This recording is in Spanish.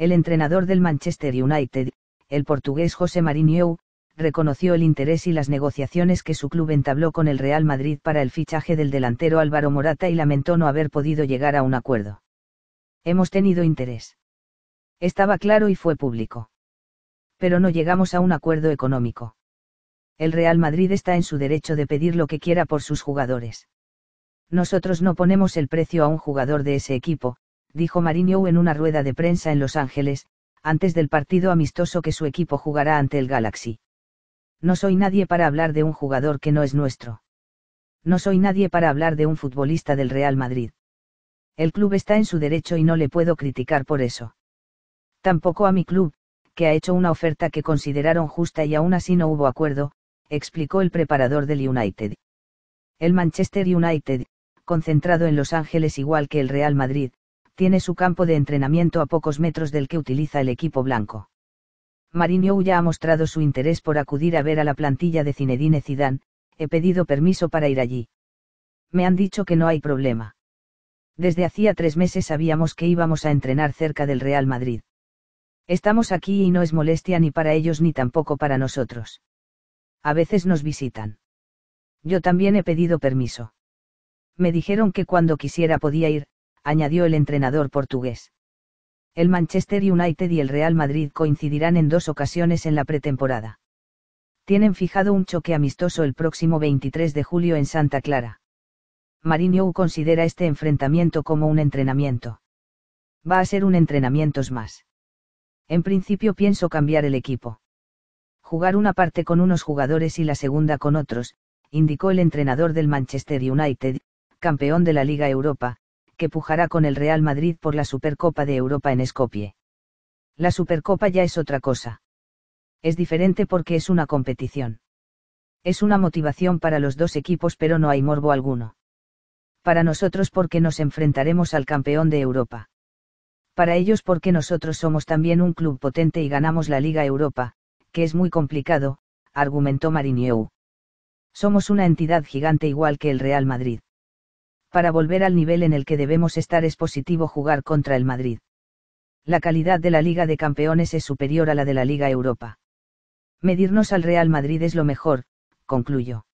El entrenador del Manchester United, el portugués José Mourinho, reconoció el interés y las negociaciones que su club entabló con el Real Madrid para el fichaje del delantero Álvaro Morata y lamentó no haber podido llegar a un acuerdo. Hemos tenido interés. Estaba claro y fue público. Pero no llegamos a un acuerdo económico. El Real Madrid está en su derecho de pedir lo que quiera por sus jugadores. Nosotros no ponemos el precio a un jugador de ese equipo, dijo Mariño en una rueda de prensa en Los Ángeles, antes del partido amistoso que su equipo jugará ante el Galaxy. No soy nadie para hablar de un jugador que no es nuestro. No soy nadie para hablar de un futbolista del Real Madrid. El club está en su derecho y no le puedo criticar por eso. Tampoco a mi club, que ha hecho una oferta que consideraron justa y aún así no hubo acuerdo, explicó el preparador del United. El Manchester United, concentrado en Los Ángeles igual que el Real Madrid, tiene su campo de entrenamiento a pocos metros del que utiliza el equipo blanco. mariño ya ha mostrado su interés por acudir a ver a la plantilla de Cinedine Zidane, he pedido permiso para ir allí. Me han dicho que no hay problema. Desde hacía tres meses sabíamos que íbamos a entrenar cerca del Real Madrid. Estamos aquí y no es molestia ni para ellos ni tampoco para nosotros. A veces nos visitan. Yo también he pedido permiso. Me dijeron que cuando quisiera podía ir, añadió el entrenador portugués. El Manchester United y el Real Madrid coincidirán en dos ocasiones en la pretemporada. Tienen fijado un choque amistoso el próximo 23 de julio en Santa Clara. Mourinho considera este enfrentamiento como un entrenamiento. Va a ser un entrenamiento más. En principio pienso cambiar el equipo. Jugar una parte con unos jugadores y la segunda con otros, indicó el entrenador del Manchester United, campeón de la Liga Europa, que pujará con el Real Madrid por la Supercopa de Europa en Escopie. La Supercopa ya es otra cosa. Es diferente porque es una competición. Es una motivación para los dos equipos pero no hay morbo alguno. Para nosotros porque nos enfrentaremos al campeón de Europa. Para ellos porque nosotros somos también un club potente y ganamos la Liga Europa, que es muy complicado, argumentó Marinieu. Somos una entidad gigante igual que el Real Madrid para volver al nivel en el que debemos estar es positivo jugar contra el Madrid. La calidad de la Liga de Campeones es superior a la de la Liga Europa. Medirnos al Real Madrid es lo mejor, concluyó.